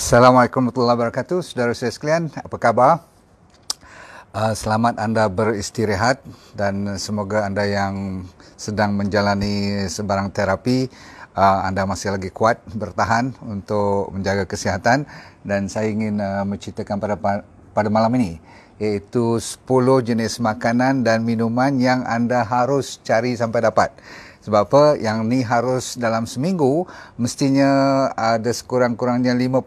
Assalamualaikum warahmatullahi wabarakatuh. Saudara saudara sekalian, apa khabar? Ah, selamat anda beristirahat dan semoga anda yang sedang menjalani sebarang terapi, ah, anda masih lagi kuat, bertahan untuk menjaga kesihatan. Dan saya ingin ah, menceritakan pada pada malam ini, iaitu 10 jenis makanan dan minuman yang anda harus cari sampai dapat. Sebab apa? Yang ni harus dalam seminggu mestinya ada sekurang-kurangnya 50%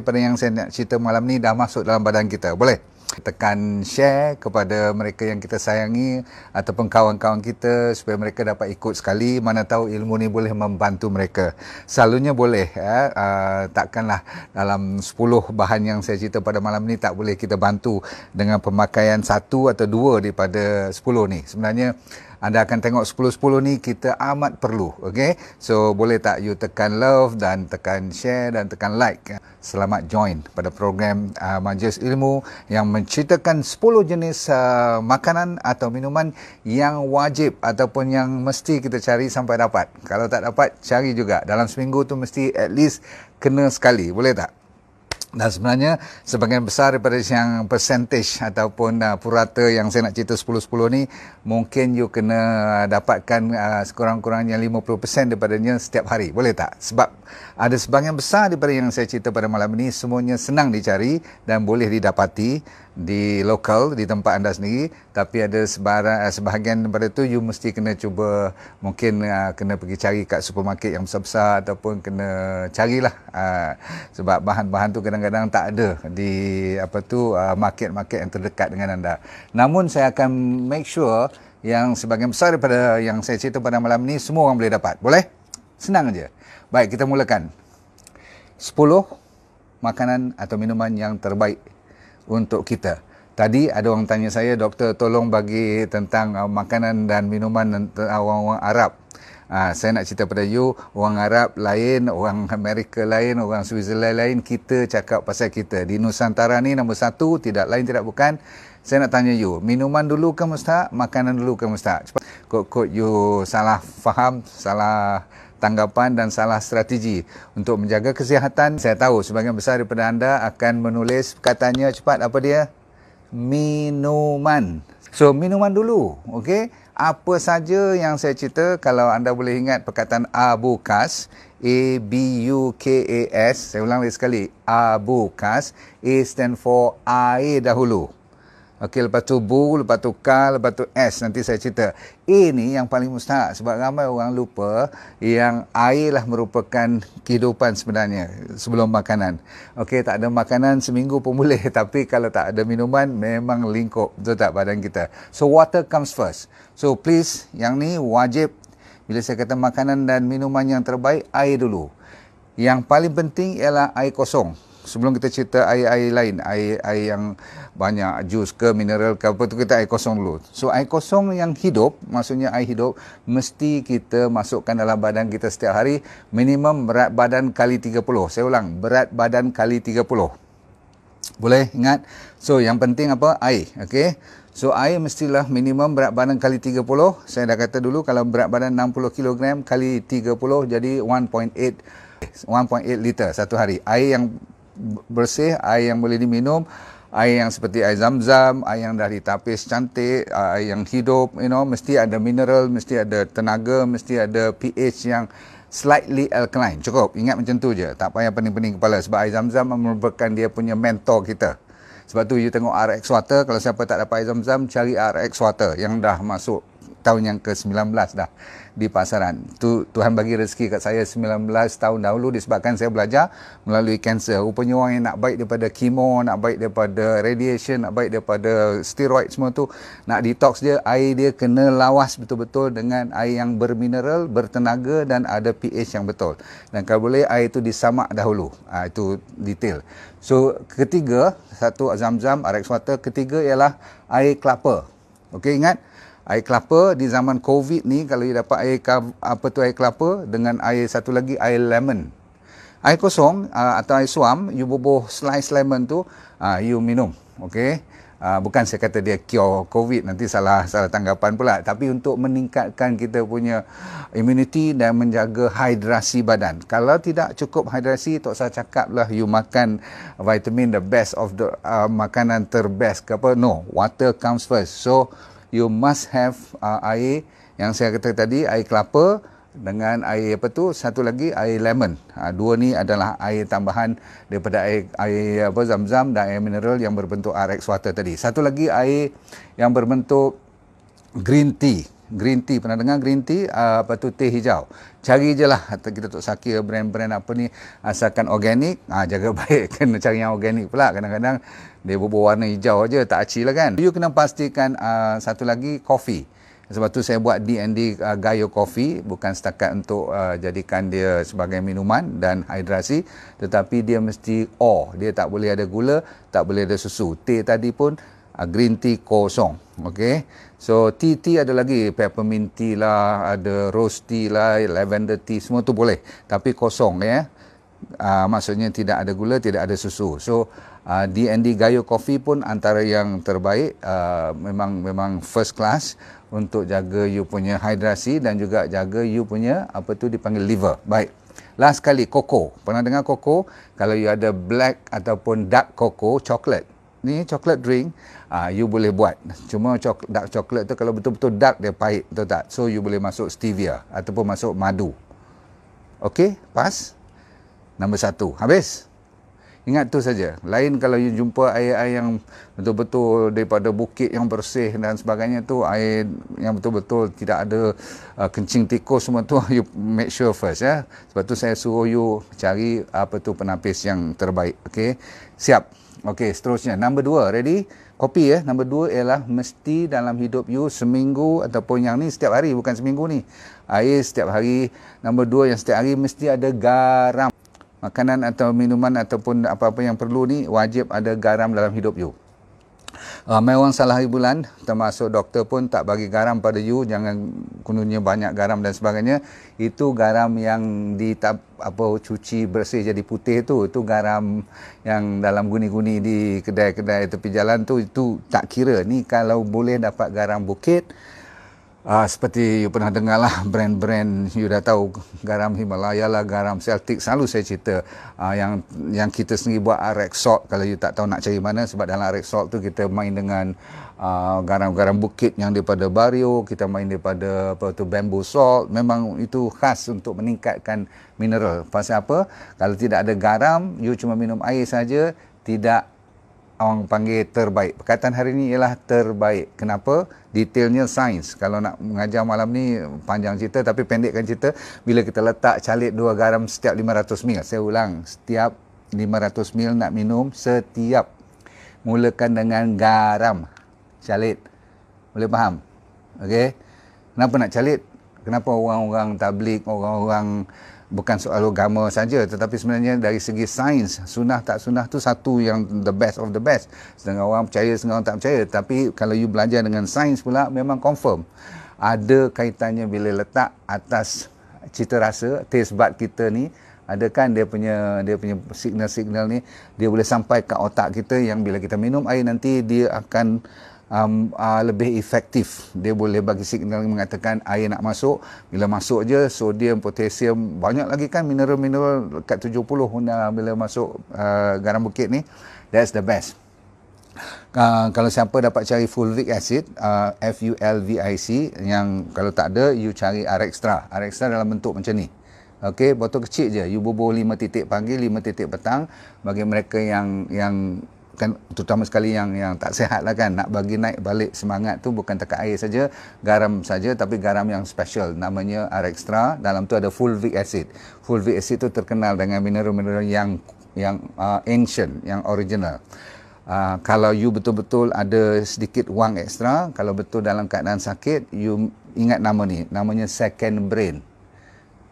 daripada yang saya nak cerita malam ni dah masuk dalam badan kita. Boleh? tekan share kepada mereka yang kita sayangi ataupun kawan-kawan kita supaya mereka dapat ikut sekali mana tahu ilmu ni boleh membantu mereka selalunya boleh eh? uh, takkanlah dalam 10 bahan yang saya cerita pada malam ni tak boleh kita bantu dengan pemakaian satu atau dua daripada 10 ni sebenarnya anda akan tengok 10-10 ni kita amat perlu. Okay? So boleh tak you tekan love dan tekan share dan tekan like. Selamat join pada program uh, Majlis Ilmu yang menceritakan 10 jenis uh, makanan atau minuman yang wajib ataupun yang mesti kita cari sampai dapat. Kalau tak dapat, cari juga. Dalam seminggu tu mesti at least kena sekali. Boleh tak? Dan sebenarnya sebagian besar daripada yang percentage ataupun uh, purata yang saya nak cerita 10-10 ni mungkin you kena uh, dapatkan uh, sekurang-kurangnya 50% daripadanya setiap hari. Boleh tak? Sebab ada sebagian besar daripada yang saya cerita pada malam ini semuanya senang dicari dan boleh didapati di lokal di tempat anda sendiri tapi ada sebarang eh, sebahagian daripada tu you mesti kena cuba mungkin uh, kena pergi cari kat supermarket yang besar-besar ataupun kena carilah uh, sebab bahan-bahan tu kadang-kadang tak ada di apa tu uh, market-market yang terdekat dengan anda namun saya akan make sure yang sebahagian besar daripada yang saya cerita pada malam ni semua orang boleh dapat boleh senang aja baik kita mulakan 10 makanan atau minuman yang terbaik untuk kita. Tadi ada orang tanya saya, doktor tolong bagi tentang uh, makanan dan minuman orang-orang uh, Arab. Uh, saya nak cerita pada you, orang Arab lain, orang Amerika lain, orang Switzerland lain, kita cakap pasal kita. Di Nusantara ni nombor satu, tidak lain, tidak bukan. Saya nak tanya you, minuman dulu ke mustahak, makanan dulu ke mustahak? Cepat, kot you salah faham, salah tanggapan dan salah strategi untuk menjaga kesihatan. Saya tahu sebagian besar daripada anda akan menulis katanya cepat apa dia? Minuman. So minuman dulu, okey? Apa saja yang saya cerita kalau anda boleh ingat perkataan abukas, A B U K A S. Saya ulang lagi sekali. Abukas is stand for air dahulu. Okey, lepas tu bu, lepas tu ka, lepas tu s. Nanti saya cerita. A ni yang paling mustahak sebab ramai orang lupa yang air lah merupakan kehidupan sebenarnya sebelum makanan. Okey, tak ada makanan seminggu pun boleh. Tapi kalau tak ada minuman, memang lingkup. Betul tak badan kita? So, water comes first. So, please, yang ni wajib bila saya kata makanan dan minuman yang terbaik, air dulu. Yang paling penting ialah air kosong. Sebelum kita cerita air-air lain, air-air yang banyak jus ke mineral ke apa tu kita air kosong dulu. So air kosong yang hidup maksudnya air hidup mesti kita masukkan dalam badan kita setiap hari minimum berat badan kali 30. Saya ulang berat badan kali 30. Boleh ingat? So yang penting apa? Air. Okay. So air mestilah minimum berat badan kali 30. Saya dah kata dulu kalau berat badan 60 kg kali 30 jadi 1.8 1.8 liter satu hari. Air yang bersih, air yang boleh diminum air yang seperti air zam-zam, air yang dari tapis cantik, air yang hidup, you know, mesti ada mineral, mesti ada tenaga, mesti ada pH yang slightly alkaline. Cukup, ingat macam tu je. Tak payah pening-pening kepala sebab air zam-zam merupakan dia punya mentor kita. Sebab tu you tengok RX Water, kalau siapa tak dapat air zam-zam, cari RX Water yang dah masuk tahun yang ke-19 dah di pasaran. Tu Tuhan bagi rezeki kat saya 19 tahun dahulu disebabkan saya belajar melalui kanser. Rupanya orang yang nak baik daripada kemo, nak baik daripada radiation, nak baik daripada steroid semua tu, nak detox dia, air dia kena lawas betul-betul dengan air yang bermineral, bertenaga dan ada pH yang betul. Dan kalau boleh air itu disamak dahulu. Ha, itu detail. So ketiga, satu zam-zam, RX water. Ketiga ialah air kelapa. Okey ingat? air kelapa di zaman covid ni kalau you dapat air apa tu air kelapa dengan air satu lagi air lemon air kosong uh, atau air suam you bubuh slice lemon tu uh, you minum okey Uh, bukan saya kata dia cure covid nanti salah salah tanggapan pula tapi untuk meningkatkan kita punya immunity dan menjaga hidrasi badan kalau tidak cukup hidrasi tok saya lah you makan vitamin the best of the uh, makanan terbest ke apa no water comes first so you must have uh, air yang saya kata tadi air kelapa dengan air apa tu satu lagi air lemon. Ha, dua ni adalah air tambahan daripada air air apa zam-zam dan air mineral yang berbentuk RX water tadi. Satu lagi air yang berbentuk green tea green tea pernah dengar green tea uh, apa tu teh hijau cari je lah kita tak saki brand-brand apa ni asalkan organik uh, ah, jaga baik kena cari yang organik pula kadang-kadang dia berubah warna hijau aja tak aci lah kan you kena pastikan uh, satu lagi coffee sebab tu saya buat D&D uh, Gayo Coffee bukan setakat untuk uh, jadikan dia sebagai minuman dan hidrasi tetapi dia mesti all dia tak boleh ada gula tak boleh ada susu teh tadi pun uh, green tea kosong okey So tea, tea ada lagi peppermint tea lah, ada rose tea lah, lavender tea semua tu boleh. Tapi kosong ya. Uh, maksudnya tidak ada gula, tidak ada susu. So uh, ah, D&D Gayo Coffee pun antara yang terbaik uh, memang memang first class untuk jaga you punya hidrasi dan juga jaga you punya apa tu dipanggil liver. Baik. Last sekali koko. Pernah dengar koko? Kalau you ada black ataupun dark koko, coklat ni coklat drink uh, you boleh buat cuma cok, dark coklat tu kalau betul-betul dark dia pahit betul tak so you boleh masuk stevia ataupun masuk madu ok pas nombor satu habis Ingat tu saja. Lain kalau you jumpa air-air yang betul-betul daripada bukit yang bersih dan sebagainya tu, air yang betul-betul tidak ada uh, kencing tikus semua tu, you make sure first ya. Sebab tu saya suruh you cari apa tu penapis yang terbaik. Okey. Siap. Okey, seterusnya. Nombor dua, ready? Kopi ya. Nombor dua ialah mesti dalam hidup you seminggu ataupun yang ni setiap hari, bukan seminggu ni. Air setiap hari. Nombor dua yang setiap hari mesti ada garam. Makanan atau minuman ataupun apa-apa yang perlu ni wajib ada garam dalam hidup you ramai orang salah hari bulan termasuk doktor pun tak bagi garam pada you jangan kununnya banyak garam dan sebagainya itu garam yang di apa cuci bersih jadi putih tu itu garam yang dalam guni-guni di kedai-kedai tepi jalan tu itu tak kira ni kalau boleh dapat garam bukit Uh, seperti you pernah dengar lah brand-brand you dah tahu garam Himalaya lah garam Celtic selalu saya cerita uh, yang yang kita sendiri buat Rx Salt kalau you tak tahu nak cari mana sebab dalam Rx Salt tu kita main dengan uh, garam-garam bukit yang daripada Barrio kita main daripada apa tu Bamboo Salt memang itu khas untuk meningkatkan mineral pasal apa kalau tidak ada garam you cuma minum air saja tidak orang panggil terbaik. Perkataan hari ini ialah terbaik. Kenapa? Detailnya sains. Kalau nak mengajar malam ni panjang cerita tapi pendekkan cerita. Bila kita letak calit dua garam setiap 500 mil. Saya ulang. Setiap 500 mil nak minum setiap. Mulakan dengan garam. Calit. Boleh faham? Okey. Kenapa nak calit? Kenapa orang-orang tablik, orang-orang bukan soal agama saja tetapi sebenarnya dari segi sains sunnah tak sunnah tu satu yang the best of the best setengah orang percaya setengah orang tak percaya tapi kalau you belajar dengan sains pula memang confirm ada kaitannya bila letak atas cita rasa taste bud kita ni ada kan dia punya dia punya signal-signal ni dia boleh sampai ke otak kita yang bila kita minum air nanti dia akan um, uh, lebih efektif. Dia boleh bagi signal mengatakan air nak masuk. Bila masuk je sodium, potassium, banyak lagi kan mineral-mineral dekat 70 uh, bila masuk uh, garam bukit ni. That's the best. Uh, kalau siapa dapat cari fulvic acid, uh, F-U-L-V-I-C, yang kalau tak ada, you cari R-Extra. R-Extra dalam bentuk macam ni. Okey, botol kecil je. You bubuh 5 titik pagi, 5 titik petang. Bagi mereka yang yang kan terutama sekali yang yang tak sihat lah kan nak bagi naik balik semangat tu bukan tekak air saja garam saja tapi garam yang special namanya R extra dalam tu ada fulvic acid fulvic acid tu terkenal dengan mineral-mineral yang yang uh, ancient yang original uh, kalau you betul-betul ada sedikit wang ekstra, kalau betul dalam keadaan sakit you ingat nama ni namanya second brain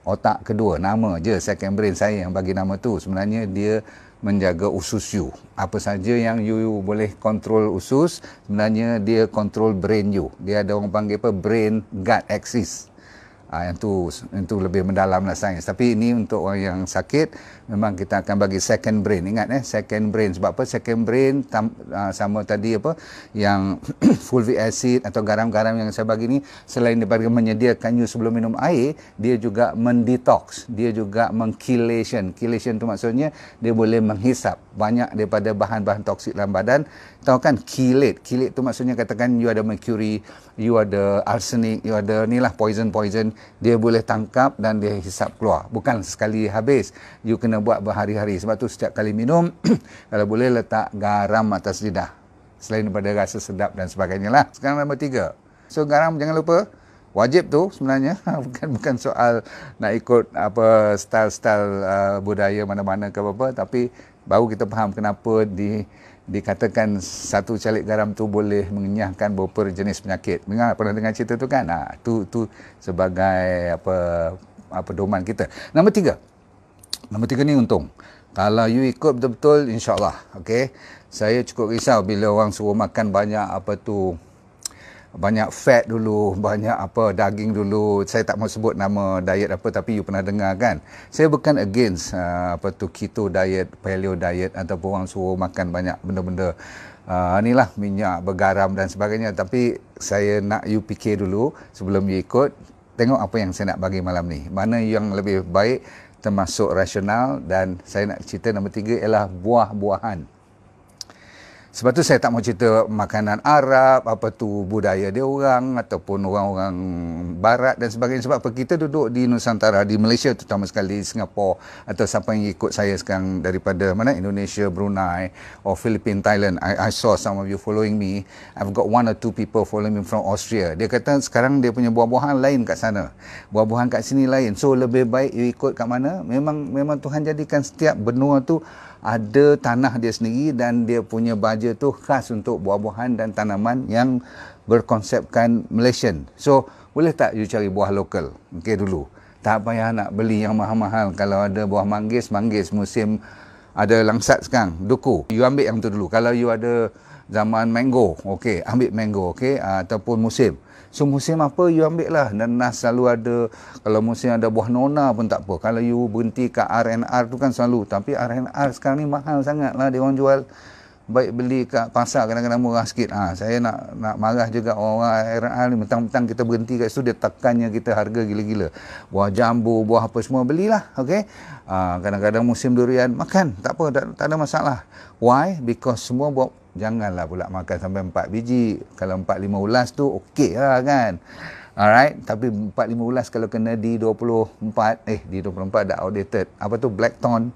otak kedua nama je second brain saya yang bagi nama tu sebenarnya dia menjaga usus you. Apa saja yang you, you boleh kontrol usus, sebenarnya dia kontrol brain you. Dia ada orang panggil apa brain gut axis. Uh, yang tu itu lebih mendalam lah sains tapi ini untuk orang yang sakit memang kita akan bagi second brain ingat eh second brain sebab apa second brain tam, uh, sama tadi apa yang fulvic acid atau garam-garam yang saya bagi ni selain daripada menyediakan you sebelum minum air dia juga mendetox dia juga mengkilation kilation tu maksudnya dia boleh menghisap banyak daripada bahan-bahan toksik dalam badan tahu kan kilit kilit tu maksudnya katakan you ada mercury you ada arsenic you ada ni lah poison poison dia boleh tangkap dan dia hisap keluar bukan sekali habis you kena buat berhari-hari sebab tu setiap kali minum kalau boleh letak garam atas lidah selain daripada rasa sedap dan sebagainya lah sekarang nombor tiga so garam jangan lupa wajib tu sebenarnya bukan bukan soal nak ikut apa style-style uh, budaya mana-mana ke apa-apa tapi baru kita faham kenapa di dikatakan satu calik garam tu boleh mengenyahkan beberapa jenis penyakit. Mengapa? pernah dengar cerita tu kan? Ah tu tu sebagai apa apa doman kita. Nombor tiga. Nombor tiga ni untung. Kalau you ikut betul-betul insya-Allah, okey. Saya cukup risau bila orang suruh makan banyak apa tu banyak fat dulu, banyak apa daging dulu. Saya tak mau sebut nama diet apa tapi you pernah dengar kan. Saya bukan against uh, apa tu keto diet, paleo diet atau orang suruh makan banyak benda-benda uh, inilah minyak bergaram dan sebagainya tapi saya nak you fikir dulu sebelum you ikut tengok apa yang saya nak bagi malam ni. Mana yang lebih baik termasuk rasional dan saya nak cerita nombor tiga ialah buah-buahan. Sebab tu saya tak mau cerita makanan Arab, apa tu budaya dia orang ataupun orang-orang barat dan sebagainya. Sebab kita duduk di Nusantara, di Malaysia terutama sekali, di Singapura atau siapa yang ikut saya sekarang daripada mana Indonesia, Brunei or Philippines Thailand. I, I saw some of you following me. I've got one or two people following me from Austria. Dia kata sekarang dia punya buah-buahan lain kat sana. Buah-buahan kat sini lain. So lebih baik you ikut kat mana? Memang memang Tuhan jadikan setiap benua tu ada tanah dia sendiri dan dia punya baja tu khas untuk buah-buahan dan tanaman yang berkonsepkan Malaysian. So, boleh tak you cari buah lokal? Okey dulu. Tak payah nak beli yang mahal-mahal. Kalau ada buah manggis, manggis musim ada langsat sekarang, duku. You ambil yang tu dulu. Kalau you ada zaman mango, okey, ambil mango, okey, ataupun musim. So musim apa you ambil lah. nas selalu ada. Kalau musim ada buah nona pun tak apa. Kalau you berhenti kat R&R tu kan selalu. Tapi R&R sekarang ni mahal sangat lah. Dia orang jual baik beli kat pasar kadang-kadang murah sikit. Ha, saya nak nak marah juga orang-orang R&R ni. Mentang-mentang kita berhenti kat situ dia tekannya kita harga gila-gila. Buah jambu, buah apa semua belilah. Okay? Ah, kadang-kadang musim durian makan. Tak apa, tak, tak ada masalah. Why? Because semua buat janganlah pula makan sampai 4 biji. Kalau 4-5 ulas tu okey lah kan. Alright, tapi 4-5 ulas kalau kena D24, eh D24 dah outdated. Apa tu Black Thorn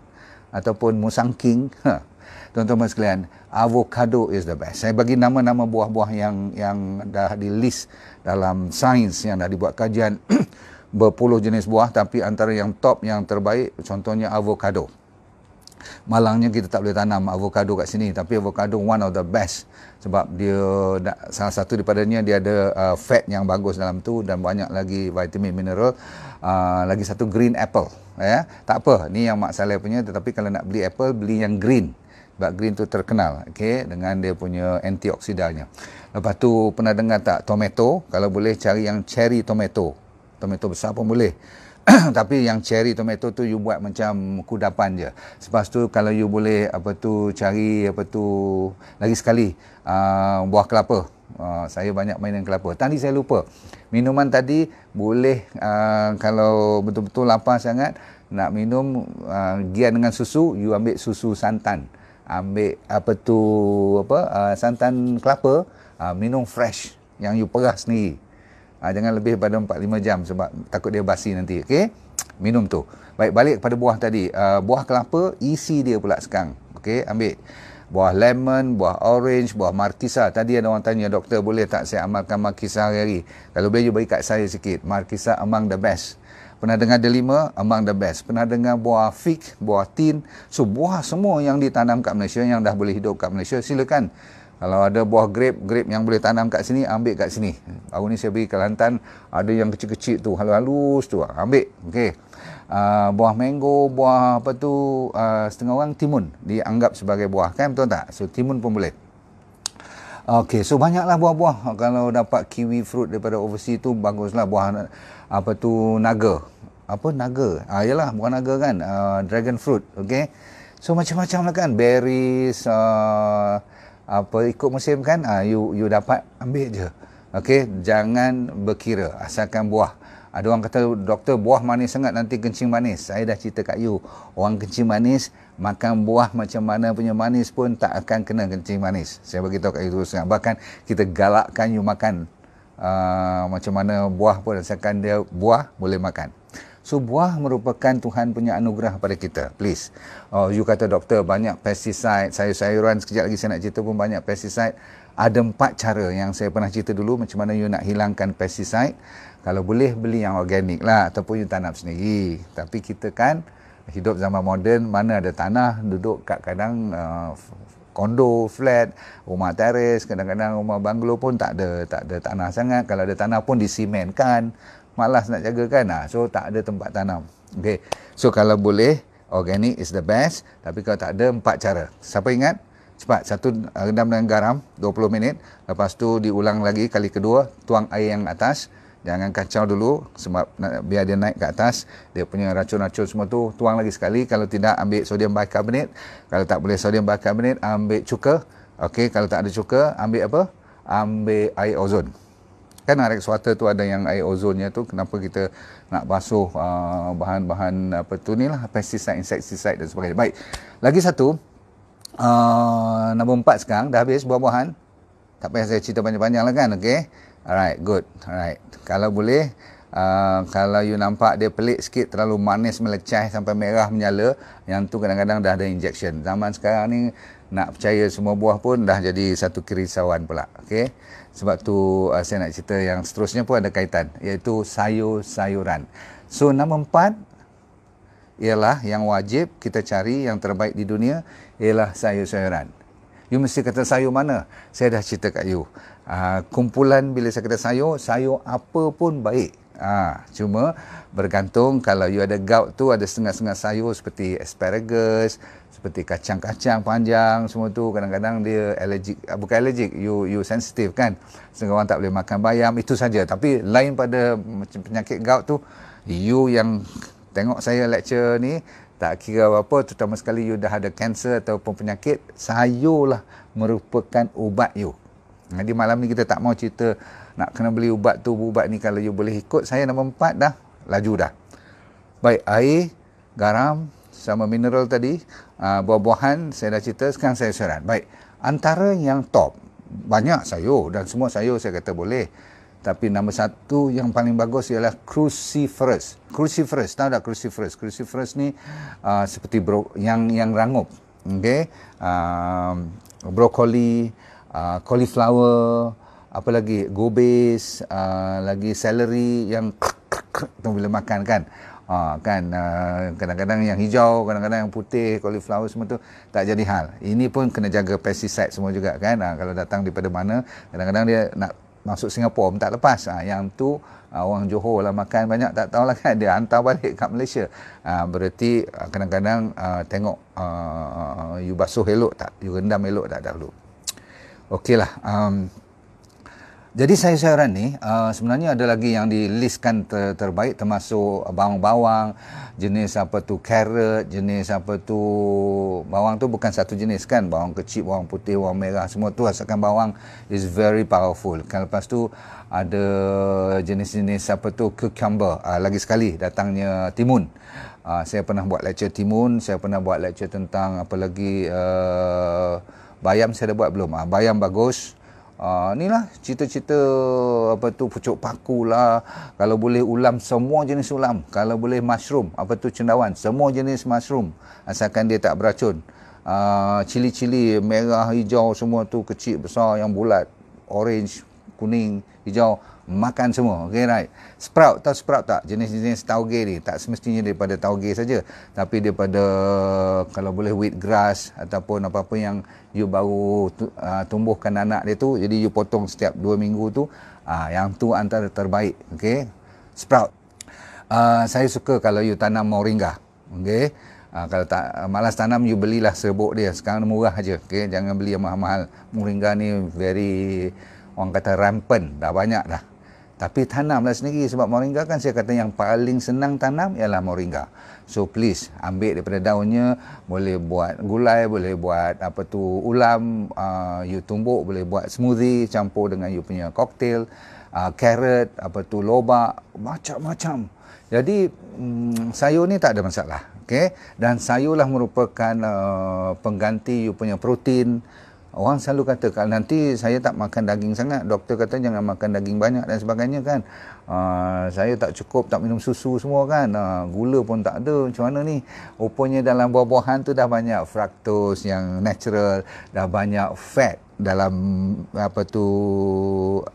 ataupun Musang King. Huh. Ha. Tuan-tuan sekalian, avocado is the best. Saya bagi nama-nama buah-buah yang yang dah di list dalam sains yang dah dibuat kajian berpuluh jenis buah tapi antara yang top yang terbaik contohnya avocado. Malangnya kita tak boleh tanam avocado kat sini tapi avocado one of the best sebab dia salah satu daripadanya dia ada uh, fat yang bagus dalam tu dan banyak lagi vitamin mineral uh, lagi satu green apple ya. Yeah? Tak apa ni yang mak saleh punya tetapi kalau nak beli apple beli yang green sebab green tu terkenal okey dengan dia punya antioksidannya. Lepas tu pernah dengar tak tomato kalau boleh cari yang cherry tomato. Tomato besar pun boleh. tapi yang cherry tomato tu you buat macam kudapan je. Sebab tu kalau you boleh apa tu cari apa tu lagi sekali uh, buah kelapa. Uh, saya banyak main dengan kelapa. Tadi saya lupa. Minuman tadi boleh uh, kalau betul-betul lapar sangat nak minum uh, gian dengan susu, you ambil susu santan. Ambil apa tu apa uh, santan kelapa, uh, minum fresh yang you perah sendiri. Ha, jangan lebih pada 4-5 jam sebab takut dia basi nanti. Okey, Minum tu. Baik, balik pada buah tadi. Uh, buah kelapa, isi dia pula sekarang. Okey, ambil. Buah lemon, buah orange, buah markisa. Tadi ada orang tanya, doktor boleh tak saya amalkan markisa hari-hari? Kalau boleh, you beri kat saya sikit. Markisa among the best. Pernah dengar delima, among the best. Pernah dengar buah fig, buah tin. So, buah semua yang ditanam kat Malaysia, yang dah boleh hidup kat Malaysia, silakan kalau ada buah grape, grape yang boleh tanam kat sini, ambil kat sini. Baru ni saya beri Kelantan, ada yang kecil-kecil tu, halus-halus tu, ambil. Okey. Uh, buah mango, buah apa tu, uh, setengah orang timun dianggap sebagai buah. Kan betul tak? So, timun pun boleh. Okey, so banyaklah buah-buah. Kalau dapat kiwi fruit daripada overseas tu, baguslah buah apa tu, naga. Apa naga? Ah, yalah, bukan naga kan? Uh, dragon fruit, okey. So, macam-macam lah kan? Berries, uh, apa ikut musim kan uh, you you dapat ambil je okey jangan berkira asalkan buah ada orang kata doktor buah manis sangat nanti kencing manis saya dah cerita kat you orang kencing manis makan buah macam mana punya manis pun tak akan kena kencing manis saya bagi tahu kat you terus bahkan kita galakkan you makan uh, macam mana buah pun asalkan dia buah boleh makan sebuah merupakan Tuhan punya anugerah pada kita. Please. Oh, you kata doktor banyak pesticide, sayur-sayuran sekejap lagi saya nak cerita pun banyak pesticide. Ada empat cara yang saya pernah cerita dulu macam mana you nak hilangkan pesticide. Kalau boleh beli yang organik lah ataupun you tanam sendiri. Tapi kita kan hidup zaman moden mana ada tanah duduk kat kadang uh, kondo, flat, rumah teres, kadang-kadang rumah banglo pun tak ada, tak ada tanah sangat. Kalau ada tanah pun disimenkan malas nak jagakan ah so tak ada tempat tanam Okay. so kalau boleh organic is the best tapi kalau tak ada empat cara siapa ingat cepat satu rendam dengan garam 20 minit lepas tu diulang lagi kali kedua tuang air yang atas jangan kacau dulu sebab biar dia naik ke atas dia punya racun-racun semua tu tuang lagi sekali kalau tidak ambil sodium bicarbonate kalau tak boleh sodium bicarbonate ambil cuka okey kalau tak ada cuka ambil apa ambil air ozon kan air swata tu ada yang air ozonnya tu kenapa kita nak basuh bahan bahan-bahan apa tu ni lah pesticide insecticide dan sebagainya baik lagi satu uh, nombor empat sekarang dah habis buah-buahan tak payah saya cerita panjang-panjang lah kan Okey, alright good alright kalau boleh Uh, kalau you nampak dia pelik sikit terlalu manis melecah sampai merah menyala yang tu kadang-kadang dah ada injection zaman sekarang ni nak percaya semua buah pun dah jadi satu kerisauan pula okey sebab tu uh, saya nak cerita yang seterusnya pun ada kaitan iaitu sayur-sayuran. So nombor empat ialah yang wajib kita cari yang terbaik di dunia ialah sayur-sayuran. You mesti kata sayur mana? Saya dah cerita kat you. Uh, kumpulan bila saya kata sayur, sayur apa pun baik. Ah, ha, cuma bergantung kalau you ada gout tu ada setengah-setengah sayur seperti asparagus, seperti kacang-kacang panjang semua tu kadang-kadang dia allergic ah, bukan allergic you you sensitive kan sehingga orang tak boleh makan bayam itu saja tapi lain pada macam penyakit gout tu you yang tengok saya lecture ni tak kira apa terutama sekali you dah ada cancer ataupun penyakit sayurlah merupakan ubat you jadi malam ni kita tak mau cerita nak kena beli ubat tu ubat ni kalau you boleh ikut saya nombor empat dah laju dah baik air garam sama mineral tadi, uh, buah-buahan saya dah cerita, sekarang saya serat. Baik, antara yang top, banyak sayur dan semua sayur saya kata boleh. Tapi nama satu yang paling bagus ialah cruciferous. Cruciferous, tahu tak cruciferous? Cruciferous ni uh, seperti bro- yang yang rangup. Okay? Uh, ah, brokoli, uh, cauliflower, apa lagi? Gobes, uh, lagi celery yang tu bila makan kan ha, kan uh, kadang-kadang yang hijau kadang-kadang yang putih cauliflower semua tu tak jadi hal ini pun kena jaga pesticide semua juga kan ha, kalau datang daripada mana kadang-kadang dia nak masuk Singapura pun tak lepas ha, yang tu uh, orang Johor lah makan banyak tak tahulah kan dia hantar balik kat Malaysia ha, berarti uh, kadang-kadang uh, tengok uh, you basuh elok tak you rendam elok tak dahulu okey lah um, jadi sayur-sayuran ni uh, sebenarnya ada lagi yang diliskan ter- terbaik termasuk bawang-bawang, jenis apa tu carrot, jenis apa tu bawang tu bukan satu jenis kan, bawang kecil, bawang putih, bawang merah, semua tu asalkan bawang is very powerful. Kan lepas tu ada jenis-jenis apa tu cucumber, uh, lagi sekali datangnya timun. Uh, saya pernah buat lecture timun, saya pernah buat lecture tentang apa lagi uh, bayam saya dah buat belum? Uh, bayam bagus. Uh, inilah cerita-cerita apa tu pucuk paku lah kalau boleh ulam semua jenis ulam kalau boleh mushroom apa tu cendawan semua jenis mushroom asalkan dia tak beracun uh, cili-cili merah hijau semua tu kecil besar yang bulat orange kuning hijau makan semua okey right sprout tahu sprout tak jenis-jenis tauge ni tak semestinya daripada tauge saja tapi daripada kalau boleh wheat grass ataupun apa-apa yang you baru uh, tumbuhkan anak dia tu jadi you potong setiap 2 minggu tu uh, yang tu antara terbaik okey sprout uh, saya suka kalau you tanam moringa okey Uh, kalau tak malas tanam you belilah serbuk dia sekarang murah aja okey jangan beli yang mahal-mahal moringa ni very orang kata rampant dah banyak dah tapi tanamlah sendiri sebab moringa kan saya kata yang paling senang tanam ialah moringa. So please ambil daripada daunnya, boleh buat gulai, boleh buat apa tu ulam, uh, you tumbuk, boleh buat smoothie campur dengan you punya koktail, uh, carrot, apa tu lobak, macam-macam. Jadi um, sayur ni tak ada masalah. Okay? Dan sayurlah merupakan uh, pengganti you punya protein, Orang selalu kata, nanti saya tak makan daging sangat, doktor kata jangan makan daging banyak dan sebagainya kan. Uh, saya tak cukup, tak minum susu semua kan. Uh, gula pun tak ada, macam mana ni. Rupanya dalam buah-buahan tu dah banyak fraktos yang natural, dah banyak fat dalam apa tu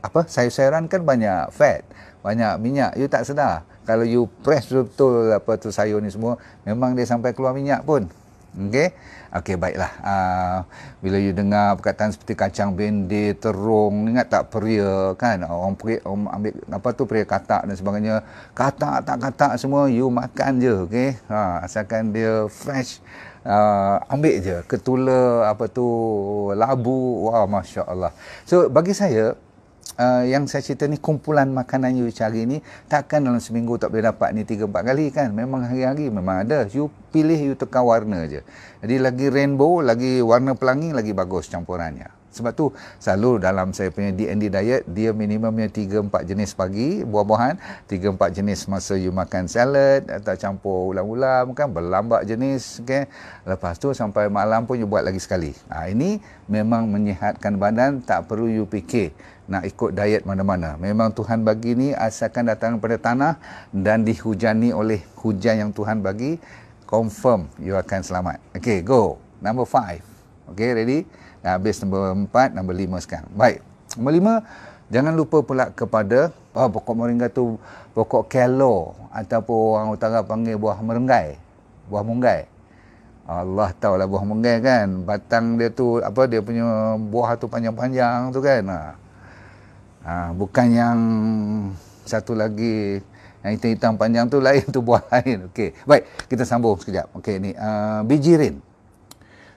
apa sayur-sayuran kan banyak fat banyak minyak you tak sedar kalau you press betul apa tu sayur ni semua memang dia sampai keluar minyak pun Okay. Okey baiklah. Uh, bila you dengar perkataan seperti kacang bende, terung, ingat tak peria kan? Orang perik, orang ambil apa tu peria katak dan sebagainya. Katak tak katak semua you makan je, okey. Ha asalkan dia fresh uh, ambil je ketula apa tu labu wah masya-Allah. So bagi saya uh, yang saya cerita ni kumpulan makanan you cari ni takkan dalam seminggu tak boleh dapat ni 3 4 kali kan memang hari-hari memang ada you pilih you tukar warna je jadi lagi rainbow lagi warna pelangi lagi bagus campurannya sebab tu selalu dalam saya punya D&D diet dia minimumnya 3 4 jenis pagi buah-buahan, 3 4 jenis masa you makan salad atau campur ulam-ulam kan berlambak jenis okay. Lepas tu sampai malam pun you buat lagi sekali. Ha, ini memang menyihatkan badan tak perlu you fikir nak ikut diet mana-mana. Memang Tuhan bagi ni asalkan datang pada tanah dan dihujani oleh hujan yang Tuhan bagi confirm you akan selamat. Okay go. Number 5. Okay ready? Dah habis nombor 4, nombor 5 sekarang. Baik. Nombor 5, jangan lupa pula kepada oh, pokok moringa tu pokok kelo ataupun orang utara panggil buah merenggai. Buah munggai. Allah tahulah buah munggai kan. Batang dia tu, apa dia punya buah tu panjang-panjang tu kan. Ha. ha bukan yang satu lagi yang hitam-hitam panjang tu lain tu buah lain. Okey. Baik, kita sambung sekejap. Okey ni uh, ah, bijirin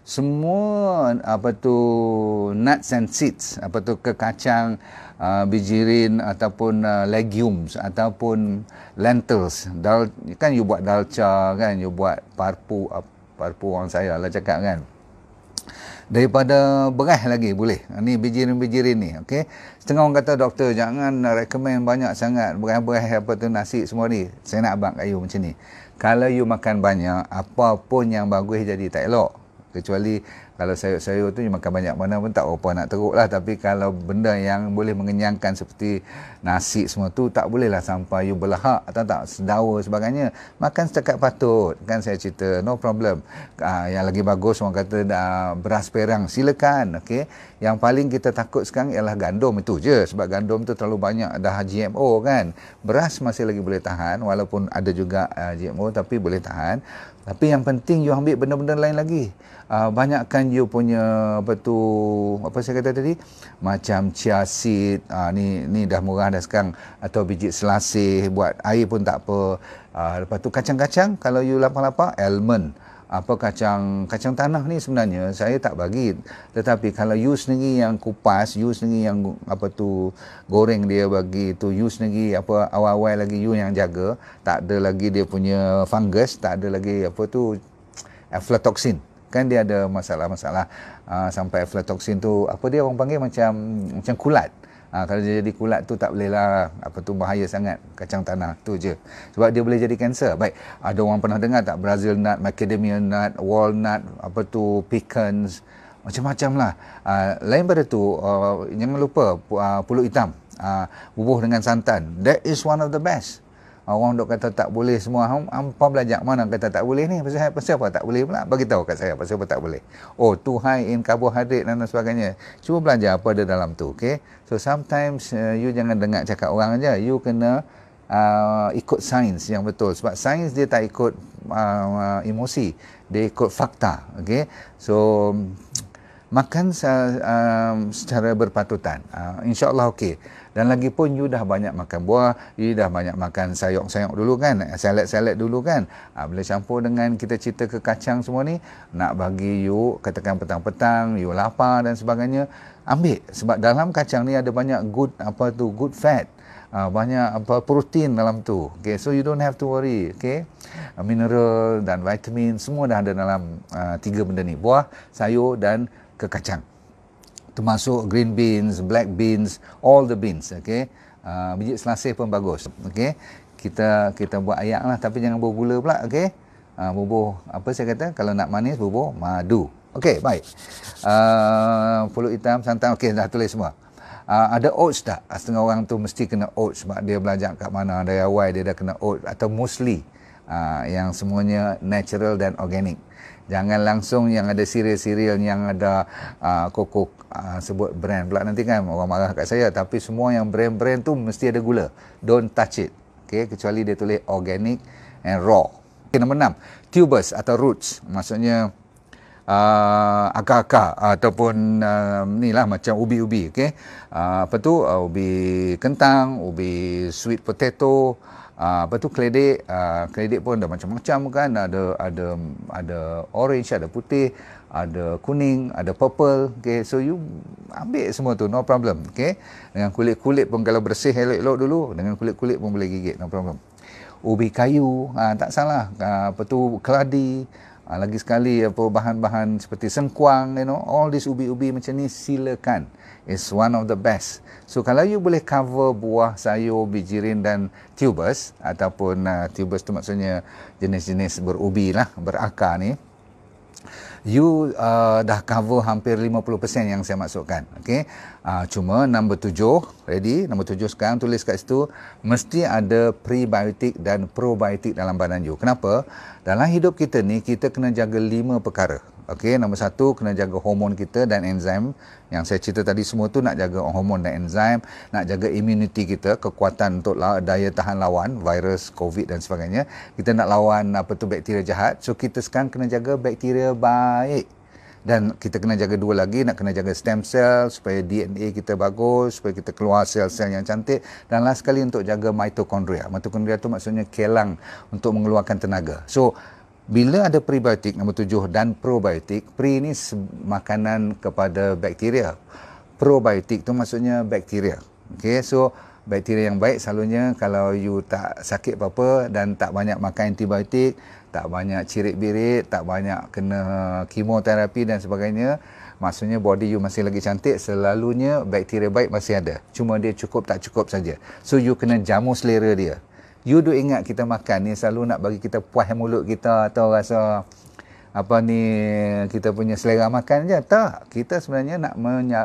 semua apa tu nuts and seeds apa tu kekacang uh, bijirin ataupun uh, legumes ataupun lentils dal kan you buat dalca kan you buat parpu uh, parpu orang saya lah cakap kan daripada beras lagi boleh ni bijirin-bijirin ni okey setengah orang kata doktor jangan recommend banyak sangat beras-beras apa tu nasi semua ni saya nak abang kat you macam ni kalau you makan banyak apa pun yang bagus jadi tak elok Kecuali kalau sayur-sayur tu makan banyak mana pun tak apa nak teruk lah. Tapi kalau benda yang boleh mengenyangkan seperti nasi semua tu tak boleh lah sampai you belahak atau tak sedawa sebagainya. Makan setakat patut. Kan saya cerita no problem. Uh, yang lagi bagus orang kata dah beras perang silakan. Okay? Yang paling kita takut sekarang ialah gandum itu je. Sebab gandum tu terlalu banyak dah GMO kan. Beras masih lagi boleh tahan walaupun ada juga uh, ah, GMO tapi boleh tahan. Tapi yang penting you ambil benda-benda lain lagi uh, banyakkan you punya apa tu apa saya kata tadi macam chia seed uh, ni ni dah murah dah sekarang atau biji selasih buat air pun tak apa uh, lepas tu kacang-kacang kalau you lapar-lapar almond apa kacang kacang tanah ni sebenarnya saya tak bagi tetapi kalau you sendiri yang kupas you sendiri yang apa tu goreng dia bagi tu you sendiri apa awal-awal lagi you yang jaga tak ada lagi dia punya fungus tak ada lagi apa tu aflatoxin kan dia ada masalah-masalah uh, sampai aflatoxin tu apa dia orang panggil macam macam kulat uh, kalau dia jadi kulat tu tak boleh lah apa tu bahaya sangat kacang tanah tu je sebab dia boleh jadi kanser baik ada orang pernah dengar tak Brazil nut macadamia nut walnut apa tu pecans macam-macam lah uh, lain pada tu uh, jangan lupa uh, pulut hitam uh, bubuh dengan santan that is one of the best Ah, orang dok kata tak boleh semua hampa belajar mana kata tak boleh ni pasal, pasal apa tak boleh pula bagi tahu kat saya pasal apa tak boleh oh tu high in carbohydrate dan, dan sebagainya cuba belajar apa ada dalam tu okey so sometimes uh, you jangan dengar cakap orang aja you kena uh, ikut sains yang betul sebab sains dia tak ikut uh, uh, emosi dia ikut fakta okey so makan uh, uh, secara berpatutan uh, insyaallah okey dan lagi pun you dah banyak makan buah, you dah banyak makan sayok-sayok dulu kan, eh, salad-salad dulu kan. Ha, bila campur dengan kita cerita ke kacang semua ni, nak bagi you katakan petang-petang, you lapar dan sebagainya, ambil. Sebab dalam kacang ni ada banyak good apa tu good fat. Uh, banyak apa protein dalam tu. Okay, so you don't have to worry. Okay, ah, mineral dan vitamin semua dah ada dalam uh, tiga benda ni. Buah, sayur dan kekacang termasuk green beans, black beans, all the beans, okay. Uh, biji selasih pun bagus, okay. Kita kita buat ayaklah, tapi jangan bubur gula pula, okay. Uh, bubur, apa saya kata, kalau nak manis, bubuh madu. Okay, baik. Uh, pulut hitam, santan, okay, dah tulis semua. Uh, ada oats tak? Setengah orang tu mesti kena oats sebab dia belajar kat mana, dari awal dia dah kena oats atau muesli. Uh, yang semuanya natural dan organik. Jangan langsung yang ada serial-serial yang ada ah, koko uh, uh, sebut brand pula nanti kan orang marah kat saya tapi semua yang brand-brand tu mesti ada gula. Don't touch it. Okay, kecuali dia tulis organic and raw. Okay, nombor enam. Tubers atau roots. Maksudnya uh, akar-akar ataupun uh, ni lah macam ubi-ubi. Okay. Uh, apa tu? Uh, ubi kentang, ubi sweet potato, Ah, apa tu kledik uh, ah, kledik pun ada macam-macam kan ada ada ada orange ada putih ada kuning ada purple okay so you ambil semua tu no problem okay dengan kulit-kulit pun kalau bersih elok-elok dulu dengan kulit-kulit pun boleh gigit no problem ubi kayu uh, tak salah uh, apa tu keladi uh, lagi sekali apa bahan-bahan seperti sengkuang you know all this ubi-ubi macam ni silakan is one of the best. So kalau you boleh cover buah, sayur, bijirin dan tubers ataupun uh, tubers tu maksudnya jenis-jenis berubi lah, berakar ni you uh, dah cover hampir 50% yang saya masukkan. Okay? Uh, cuma nombor tujuh, ready? Nombor tujuh sekarang tulis kat situ, mesti ada prebiotik dan probiotik dalam badan you. Kenapa? Dalam hidup kita ni, kita kena jaga lima perkara. Okey, nombor satu kena jaga hormon kita dan enzim yang saya cerita tadi semua tu nak jaga hormon dan enzim, nak jaga imuniti kita, kekuatan untuk daya tahan lawan virus, COVID dan sebagainya. Kita nak lawan apa tu bakteria jahat. So kita sekarang kena jaga bakteria baik. Dan kita kena jaga dua lagi, nak kena jaga stem cell supaya DNA kita bagus, supaya kita keluar sel-sel yang cantik. Dan last sekali untuk jaga mitochondria. Mitochondria tu maksudnya kelang untuk mengeluarkan tenaga. So, bila ada prebiotik nombor tujuh dan probiotik, pre ini makanan kepada bakteria. Probiotik tu maksudnya bakteria. Okay, so bakteria yang baik selalunya kalau you tak sakit apa-apa dan tak banyak makan antibiotik, tak banyak cirit-birit, tak banyak kena kemoterapi dan sebagainya, maksudnya body you masih lagi cantik, selalunya bakteria baik masih ada. Cuma dia cukup tak cukup saja. So you kena jamu selera dia you duk ingat kita makan ni selalu nak bagi kita puas mulut kita atau rasa apa ni kita punya selera makan je tak kita sebenarnya nak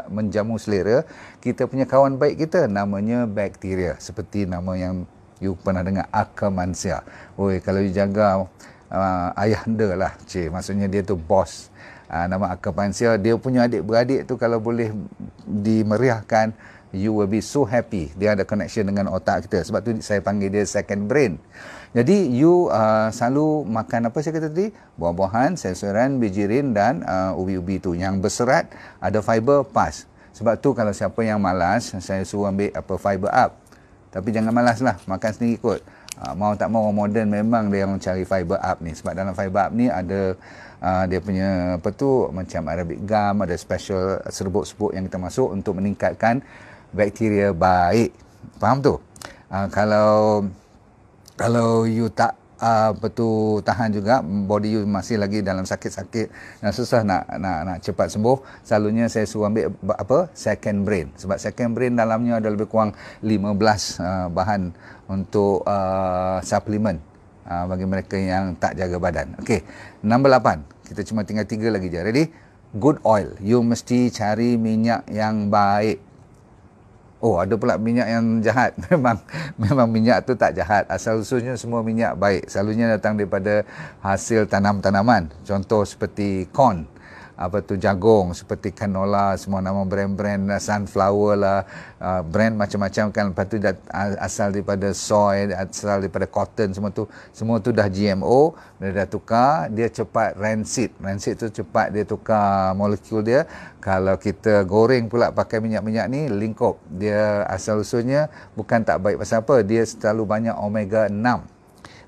menjamu selera kita punya kawan baik kita namanya bakteria seperti nama yang you pernah dengar akamansia oi kalau you jaga uh, ayah anda lah cik maksudnya dia tu bos uh, nama akamansia dia punya adik beradik tu kalau boleh dimeriahkan you will be so happy dia ada connection dengan otak kita sebab tu saya panggil dia second brain jadi you uh, selalu makan apa saya kata tadi buah-buahan sayuran bijirin dan uh, ubi-ubi tu yang berserat ada fiber pas sebab tu kalau siapa yang malas saya suruh ambil apa fiber up tapi jangan malas lah makan sendiri kot uh, mau tak mau modern memang dia yang cari fiber up ni sebab dalam fiber up ni ada Uh, dia punya apa tu macam Arabic gum ada special serbuk-serbuk yang kita masuk untuk meningkatkan bakteria baik. Faham tu? Uh, kalau kalau you tak uh, ah, betul tahan juga body you masih lagi dalam sakit-sakit dan susah nak nak nak cepat sembuh selalunya saya suruh ambil apa second brain sebab second brain dalamnya ada lebih kurang 15 uh, ah, bahan untuk uh, suplemen uh, bagi mereka yang tak jaga badan okey nombor 8 kita cuma tinggal 3 lagi je ready good oil you mesti cari minyak yang baik Oh ada pula minyak yang jahat memang memang minyak tu tak jahat asal usulnya semua minyak baik selalunya datang daripada hasil tanam-tanaman contoh seperti corn apa tu jagung seperti canola semua nama brand-brand uh, sunflower lah uh, brand macam-macam kan lepas tu asal daripada soy asal daripada cotton semua tu semua tu dah GMO dia dah tukar dia cepat rancid rancid tu cepat dia tukar molekul dia kalau kita goreng pula pakai minyak-minyak ni lingkup dia asal usulnya bukan tak baik pasal apa dia selalu banyak omega 6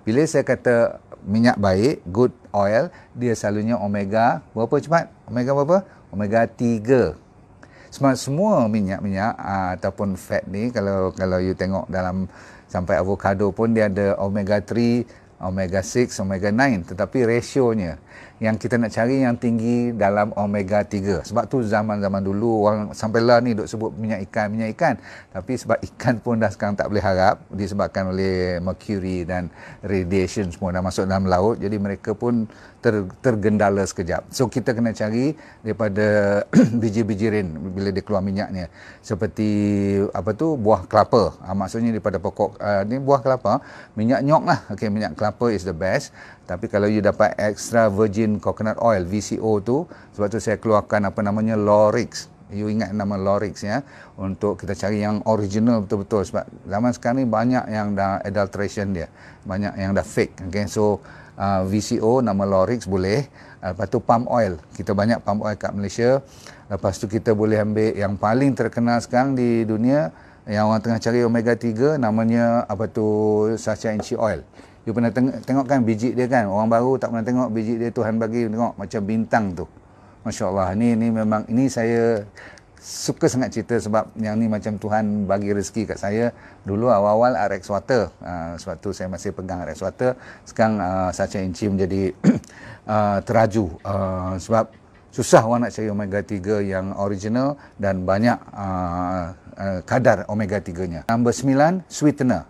bila saya kata minyak baik, good oil, dia selalunya omega berapa cepat? Omega berapa? Omega 3. Sebab semua minyak-minyak ah, ataupun fat ni kalau kalau you tengok dalam sampai avocado pun dia ada omega 3, omega 6, omega 9 tetapi rasionya yang kita nak cari yang tinggi dalam omega 3. Sebab tu zaman-zaman dulu orang sampailah ni duk sebut minyak ikan, minyak ikan. Tapi sebab ikan pun dah sekarang tak boleh harap disebabkan oleh mercury dan radiation semua dah masuk dalam laut. Jadi mereka pun ter, tergendala sekejap. So kita kena cari daripada biji-biji rin bila dia keluar minyaknya. Seperti apa tu buah kelapa. Ha, maksudnya daripada pokok uh, ni buah kelapa, minyak nyok lah. Okay, minyak kelapa is the best. Tapi kalau you dapat extra virgin coconut oil, VCO tu, sebab tu saya keluarkan apa namanya Lorix. You ingat nama Lorix ya untuk kita cari yang original betul-betul sebab zaman sekarang ni banyak yang dah adulteration dia banyak yang dah fake okay so Ah, VCO nama Lorix boleh. Ah, lepas tu Palm oil. Kita banyak Palm oil kat Malaysia. Lepas tu kita boleh ambil yang paling terkenal sekarang di dunia yang orang tengah cari omega 3 namanya apa tu Sacha Inchi Oil. You pernah teng- tengok kan biji dia kan? Orang baru tak pernah tengok biji dia Tuhan bagi tengok macam bintang tu. Masya Allah, ni, ni memang, ini saya suka sangat cerita sebab yang ni macam Tuhan bagi rezeki kat saya dulu awal-awal RX Water uh, ah, suatu saya masih pegang RX Water sekarang uh, Sacha Inci menjadi uh, teraju uh, sebab susah orang nak cari omega 3 yang original dan banyak uh, uh, kadar omega 3 nya nombor 9 sweetener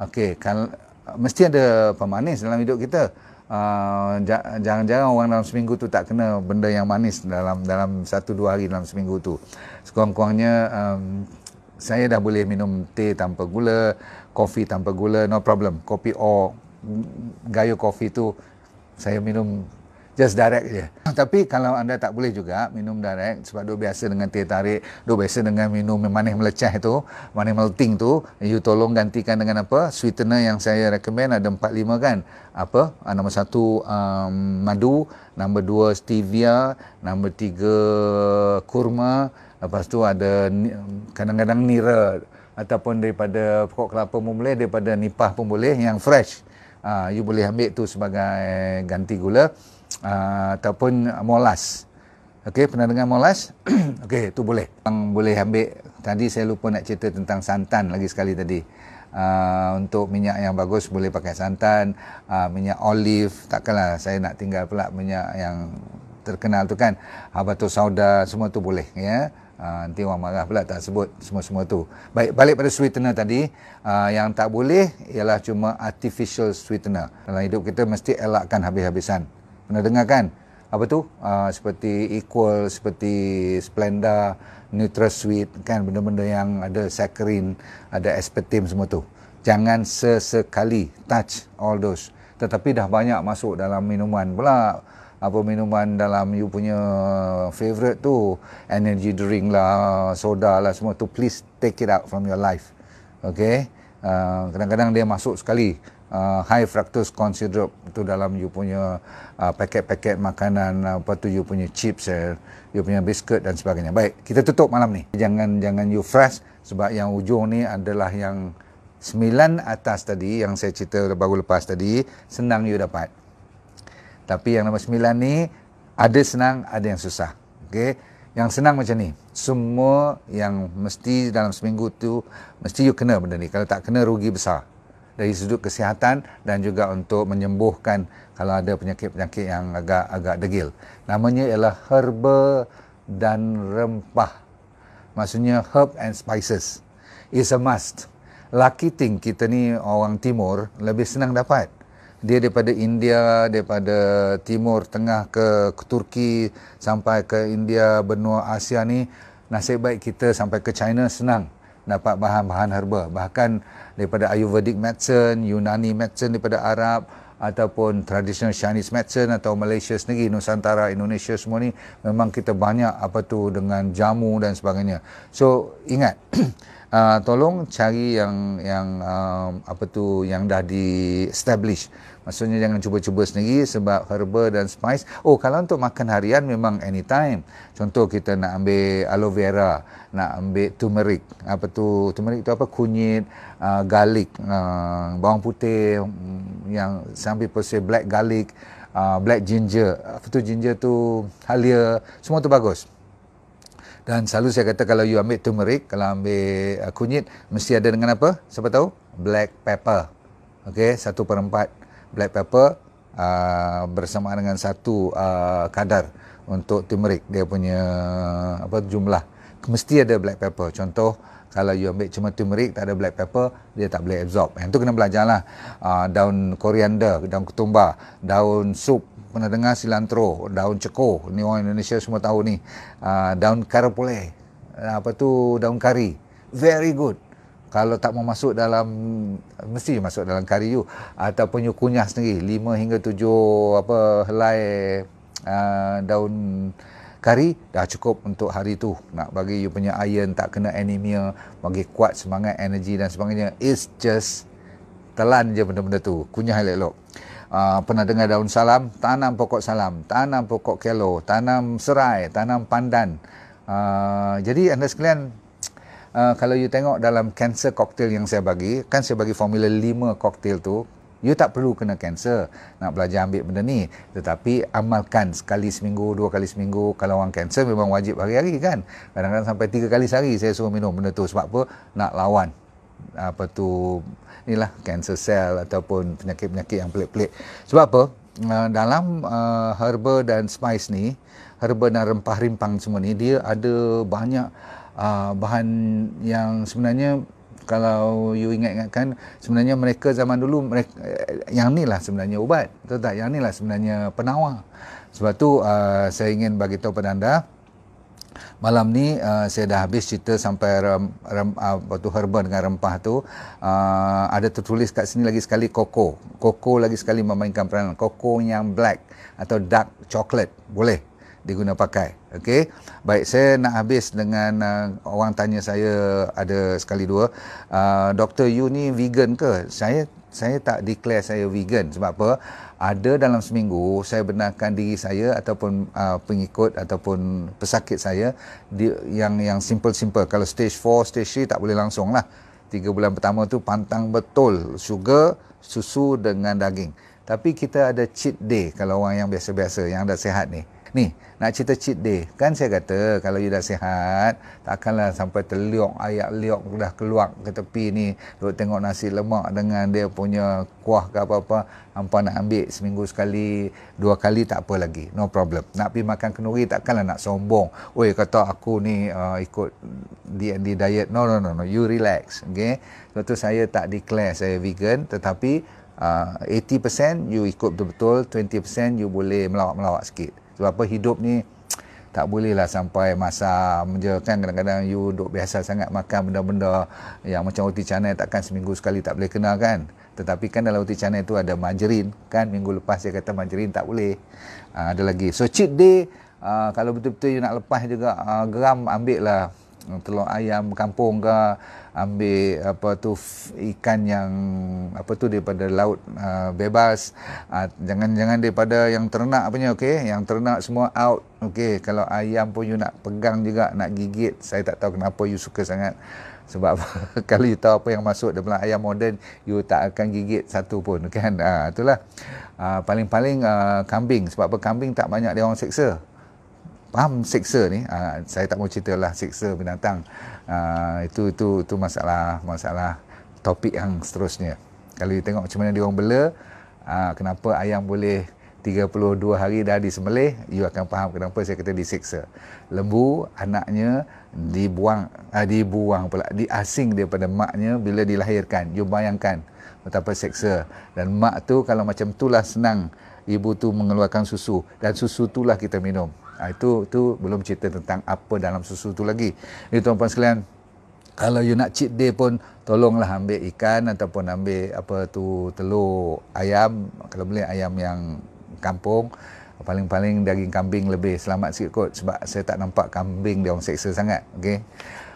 okey kalau mesti ada pemanis dalam hidup kita Ah, jangan jarang orang dalam seminggu tu tak kena benda yang manis dalam dalam satu dua hari dalam seminggu tu. Sekurang-kurangnya um, saya dah boleh minum teh tanpa gula, kopi tanpa gula, no problem. Kopi or gayo kopi tu saya minum just direct je. Tapi kalau anda tak boleh juga minum direct sebab duk biasa dengan teh tarik, duk biasa dengan minum manis meleceh tu, manis melting tu, you tolong gantikan dengan apa? Sweetener yang saya recommend ada 4 5 kan. Apa? Uh, nombor 1 um, madu, nombor dua stevia, nombor tiga kurma, lepas tu ada um, kadang-kadang nira ataupun daripada pokok kelapa pun boleh, daripada nipah pun boleh yang fresh uh, you boleh ambil tu sebagai ganti gula uh, ataupun molas Okey, pernah dengar molas? Okey, tu boleh. Yang boleh ambil tadi saya lupa nak cerita tentang santan lagi sekali tadi. Uh, untuk minyak yang bagus boleh pakai santan, uh, minyak olive, takkanlah saya nak tinggal pula minyak yang terkenal tu kan. Habatus sauda semua tu boleh ya. Yeah? Ha, nanti orang marah pula tak sebut semua-semua tu. Baik, balik pada sweetener tadi, uh, yang tak boleh ialah cuma artificial sweetener. Dalam hidup kita mesti elakkan habis-habisan. Pernah dengar kan? Apa tu? Uh, seperti Equal, seperti Splenda, Nutra Sweet, kan benda-benda yang ada saccharin, ada aspartame semua tu. Jangan sesekali touch all those. Tetapi dah banyak masuk dalam minuman pula apa minuman dalam you punya favorite tu energy drink lah soda lah semua tu please take it out from your life okay uh, kadang-kadang dia masuk sekali uh, high fructose corn syrup tu dalam you punya uh, paket-paket makanan apa tu you punya chips eh, you punya biskut dan sebagainya baik kita tutup malam ni jangan jangan you fresh sebab yang ujung ni adalah yang sembilan atas tadi yang saya cerita baru lepas tadi senang you dapat tapi yang nombor sembilan ni ada senang, ada yang susah. Okey. Yang senang macam ni. Semua yang mesti dalam seminggu tu mesti you kena benda ni. Kalau tak kena rugi besar. Dari sudut kesihatan dan juga untuk menyembuhkan kalau ada penyakit-penyakit yang agak agak degil. Namanya ialah herba dan rempah. Maksudnya herb and spices. It's a must. Lucky thing kita ni orang timur lebih senang dapat dia daripada India, daripada timur tengah ke, Turki sampai ke India benua Asia ni nasib baik kita sampai ke China senang dapat bahan-bahan herba. Bahkan daripada Ayurvedic medicine, Yunani medicine daripada Arab ataupun traditional Chinese medicine atau Malaysia sendiri, Nusantara, Indonesia semua ni memang kita banyak apa tu dengan jamu dan sebagainya. So ingat Uh, tolong cari yang yang uh, apa tu yang dah di establish Maksudnya jangan cuba-cuba sendiri sebab herba dan spice. Oh, kalau untuk makan harian memang anytime. Contoh kita nak ambil aloe vera, nak ambil turmeric. Apa tu? Turmeric tu apa? Kunyit, uh, garlic, uh, bawang putih mm, yang sampai pose black garlic, uh, black ginger. Apa tu ginger tu? Halia. Semua tu bagus. Dan selalu saya kata kalau you ambil turmeric, kalau ambil uh, kunyit, mesti ada dengan apa? Siapa tahu? Black pepper. Okey, satu per empat black pepper uh, bersama dengan satu uh, kadar untuk turmeric dia punya apa jumlah mesti ada black pepper contoh kalau you ambil cuma turmeric tak ada black pepper dia tak boleh absorb yang tu kena belajar lah uh, daun koriander daun ketumbar daun sup pernah dengar cilantro daun ceko ni orang Indonesia semua tahu ni uh, daun karapule apa tu daun kari very good kalau tak mau masuk dalam mesti masuk dalam kari you ataupun you kunyah sendiri 5 hingga 7 apa helai uh, daun kari dah cukup untuk hari tu nak bagi you punya iron tak kena anemia bagi kuat semangat energi dan sebagainya it's just telan je benda-benda tu kunyah elok-elok Uh, pernah dengar daun salam tanam pokok salam tanam pokok kelo tanam serai tanam pandan uh, jadi anda sekalian uh, kalau you tengok dalam cancer cocktail yang saya bagi, kan saya bagi formula 5 cocktail tu, you tak perlu kena cancer nak belajar ambil benda ni. Tetapi amalkan sekali seminggu, dua kali seminggu. Kalau orang cancer memang wajib hari-hari kan. Kadang-kadang sampai tiga kali sehari saya suruh minum benda tu. Sebab apa? Nak lawan apa tu inilah cancer cell ataupun penyakit-penyakit yang pelik-pelik. Sebab apa? Ah, dalam uh, ah, herba dan spice ni, herba dan rempah rimpang semua ni dia ada banyak uh, bahan yang sebenarnya kalau you ingat-ingatkan sebenarnya mereka zaman dulu mereka, eh, yang ni lah sebenarnya ubat betul tak yang ni lah sebenarnya penawar sebab tu uh, saya ingin bagi tahu pada anda malam ni uh, saya dah habis cerita sampai rem, rem, uh, batu herba dengan rempah tu uh, ada tertulis kat sini lagi sekali koko koko lagi sekali memainkan peranan koko yang black atau dark chocolate boleh diguna pakai. Okey. Baik, saya nak habis dengan uh, orang tanya saya ada sekali dua. Uh, Dr. Yu ni vegan ke? Saya saya tak declare saya vegan sebab apa? Ada dalam seminggu saya benarkan diri saya ataupun uh, pengikut ataupun pesakit saya di, yang yang simple-simple. Kalau stage 4, stage 3 tak boleh langsung lah. Tiga bulan pertama tu pantang betul sugar, susu dengan daging. Tapi kita ada cheat day kalau orang yang biasa-biasa, yang dah sehat ni. Ni, nak cerita cheat day kan saya kata kalau you dah sihat takkanlah sampai terliok ayak liok dah keluar ke tepi ni duk tengok nasi lemak dengan dia punya kuah ke apa-apa hampa nak ambil seminggu sekali dua kali tak apa lagi no problem nak pergi makan kenuri takkanlah nak sombong oi kata aku ni uh, ikut D&D diet no no no, no. you relax okay? sebab tu saya tak declare saya vegan tetapi uh, 80% you ikut betul-betul 20% you boleh melawak-melawak sikit sebab apa hidup ni tak bolehlah sampai masa je kan kadang-kadang you duduk biasa sangat makan benda-benda yang macam roti canai takkan seminggu sekali tak boleh kena kan tetapi kan dalam roti canai tu ada majerin kan minggu lepas dia kata majerin tak boleh uh, ada lagi so cheat day uh, kalau betul-betul you nak lepas juga uh, geram ambil lah Hmm, telur ayam kampung ke ambil apa tu ikan yang apa tu daripada laut uh, bebas ah, jangan-jangan uh, daripada yang ternak punya okey yang ternak semua out okey kalau ayam pun you nak pegang juga nak gigit saya tak tahu kenapa you suka sangat sebab kalau you tahu apa yang masuk dalam ayam moden you tak akan gigit satu pun kan uh, itulah uh, paling-paling uh, kambing sebab apa kambing tak banyak dia orang seksa faham seksa ni uh, saya tak mau cerita lah seksa binatang uh, itu itu itu masalah masalah topik yang seterusnya kalau you tengok macam mana dia orang bela uh, kenapa ayam boleh 32 hari dah disembelih you akan faham kenapa saya kata diseksa lembu anaknya dibuang uh, dibuang pula diasing daripada maknya bila dilahirkan you bayangkan betapa seksa dan mak tu kalau macam itulah senang ibu tu mengeluarkan susu dan susu itulah kita minum Ha, itu itu belum cerita tentang apa dalam susu tu lagi. Ini tuan tuan sekalian, kalau you nak cheat day pun tolonglah ambil ikan ataupun ambil apa tu telur ayam, kalau boleh ayam yang kampung paling-paling daging kambing lebih selamat sikit kot sebab saya tak nampak kambing dia orang seksa sangat Okay,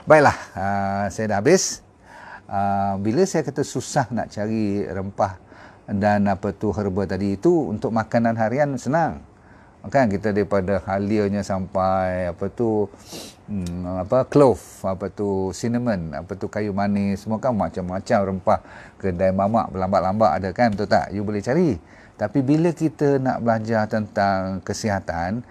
baiklah uh, saya dah habis uh, bila saya kata susah nak cari rempah dan apa tu herba tadi itu untuk makanan harian senang kan kita daripada halianya sampai apa tu hmm, apa clove apa tu cinnamon apa tu kayu manis semua kan macam-macam rempah kedai mamak lambat-lambat ada kan betul tak you boleh cari tapi bila kita nak belajar tentang kesihatan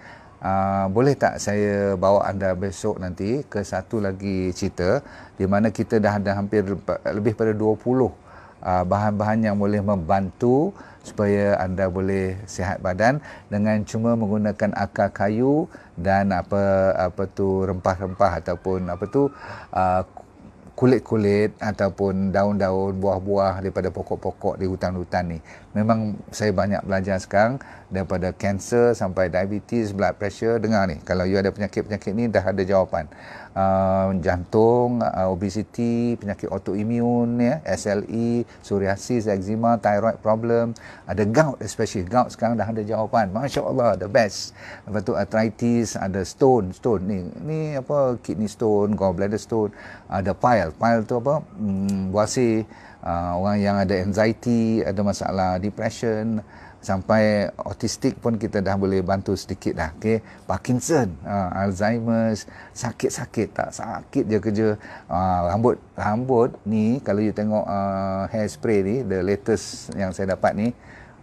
Uh, boleh tak saya bawa anda besok nanti ke satu lagi cerita di mana kita dah ada hampir lebih pada 20 Ah, bahan-bahan yang boleh membantu supaya anda boleh sihat badan dengan cuma menggunakan akar kayu dan apa apa tu rempah-rempah ataupun apa tu ah, kulit-kulit ataupun daun-daun buah-buah daripada pokok-pokok di hutan-hutan ni memang saya banyak belajar sekarang daripada kanser sampai diabetes, blood pressure. Dengar ni, kalau you ada penyakit-penyakit ni dah ada jawapan. Uh, jantung, uh, ah, obesity, penyakit autoimun, ya, SLE, psoriasis, eczema, thyroid problem, ada gout especially. Gout sekarang dah ada jawapan. Masya Allah, the best. Lepas tu arthritis, ada stone, stone ni. Ni apa, kidney stone, gallbladder stone, ada pile. Pile tu apa? Hmm, buasih uh, orang yang ada anxiety, ada masalah depression, sampai autistik pun kita dah boleh bantu sedikit dah. Okay? Parkinson, uh, Alzheimer's, sakit-sakit tak sakit je kerja uh, rambut rambut ni kalau you tengok uh, hair ni the latest yang saya dapat ni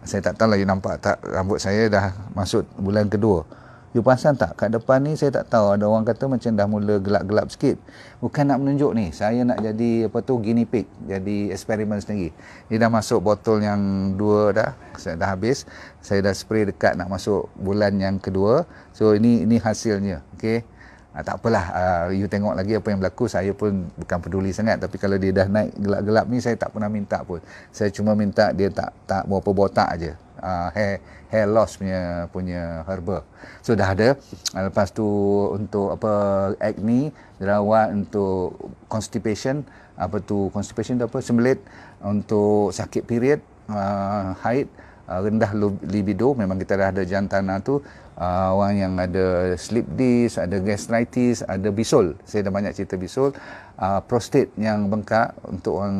saya tak tahu lah you nampak tak rambut saya dah masuk bulan kedua. You perasan tak? Kat depan ni saya tak tahu. Ada orang kata macam dah mula gelap-gelap sikit. Bukan nak menunjuk ni. Saya nak jadi apa tu guinea pig. Jadi eksperimen sendiri. Ni dah masuk botol yang dua dah. Saya dah habis. Saya dah spray dekat nak masuk bulan yang kedua. So ini ini hasilnya. Okay. Ah, tak apalah, uh, you tengok lagi apa yang berlaku, saya pun bukan peduli sangat. Tapi kalau dia dah naik gelap-gelap ni, saya tak pernah minta pun. Saya cuma minta dia tak tak berapa botak je. Uh, ah, hair, hair loss punya, punya herba. So dah ada. Uh, lepas tu untuk apa acne, jerawat untuk constipation. Apa tu constipation tu apa? Sembelit. Untuk sakit period, uh, haid, uh, rendah libido. Memang kita dah ada jantana lah tu uh, orang yang ada sleep disc, ada gastritis, ada bisul. Saya dah banyak cerita bisul. Uh, prostate yang bengkak untuk orang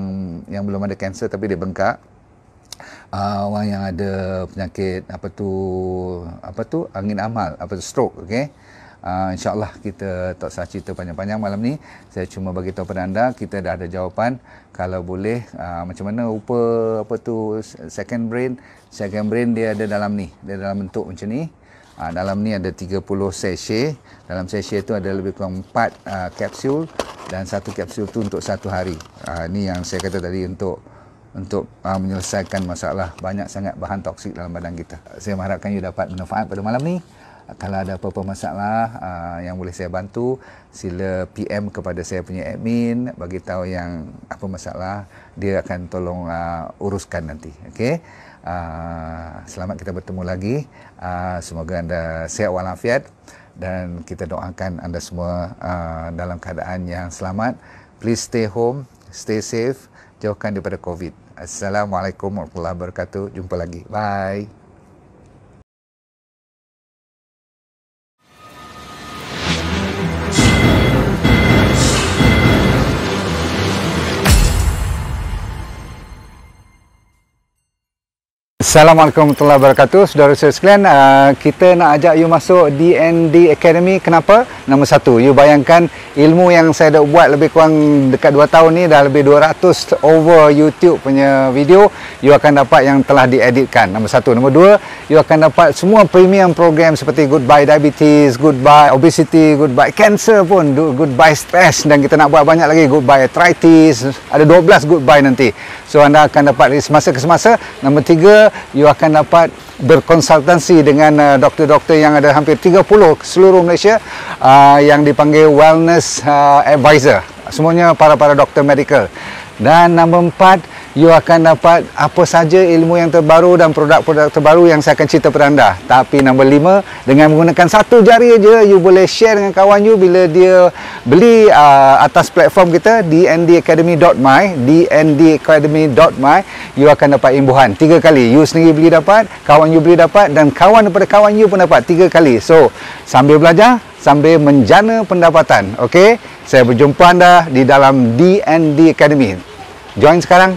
yang belum ada kanser tapi dia bengkak. Uh, orang yang ada penyakit apa tu apa tu angin amal apa tu stroke okey uh, insyaallah kita tak usah cerita panjang-panjang malam ni saya cuma bagi tahu pada anda kita dah ada jawapan kalau boleh uh, macam mana rupa apa tu second brain second brain dia ada dalam ni dia dalam bentuk macam ni Ha, dalam ni ada 30 sachet. Dalam sachet tu ada lebih kurang 4 uh, ah, kapsul dan satu kapsul tu untuk satu hari. Ha, ni yang saya kata tadi untuk untuk uh, menyelesaikan masalah banyak sangat bahan toksik dalam badan kita. Saya mengharapkan you dapat manfaat pada malam ni. Kalau ada apa-apa masalah uh, yang boleh saya bantu, sila PM kepada saya punya admin bagi tahu yang apa masalah, dia akan tolong uh, uruskan nanti. Okey. Ah, selamat kita bertemu lagi. Uh, semoga anda sehat walafiat dan kita doakan anda semua uh, dalam keadaan yang selamat. Please stay home, stay safe, jauhkan daripada COVID. Assalamualaikum warahmatullahi wabarakatuh. Jumpa lagi. Bye. Assalamualaikum warahmatullahi wabarakatuh Saudara-saudara sekalian uh, Kita nak ajak you masuk D&D Academy Kenapa? Nombor satu You bayangkan ilmu yang saya dah buat Lebih kurang dekat 2 tahun ni Dah lebih 200 over YouTube punya video You akan dapat yang telah dieditkan Nombor satu Nombor dua You akan dapat semua premium program Seperti goodbye diabetes Goodbye obesity Goodbye cancer pun Goodbye stress Dan kita nak buat banyak lagi Goodbye arthritis Ada 12 goodbye nanti So anda akan dapat dari semasa ke semasa Nombor tiga you akan dapat berkonsultansi dengan uh, doktor-doktor yang ada hampir 30 seluruh Malaysia uh, yang dipanggil wellness uh, advisor. Semuanya para-para doktor medical. Dan nombor empat you akan dapat apa saja ilmu yang terbaru dan produk-produk terbaru yang saya akan cerita kepada anda. Tapi nombor lima, dengan menggunakan satu jari aja, you boleh share dengan kawan you bila dia beli uh, atas platform kita, dndacademy.my, dndacademy.my, you akan dapat imbuhan tiga kali. You sendiri beli dapat, kawan you beli dapat dan kawan daripada kawan you pun dapat tiga kali. So, sambil belajar, sambil menjana pendapatan. Okay? Saya berjumpa anda di dalam DND Academy. Join sekarang.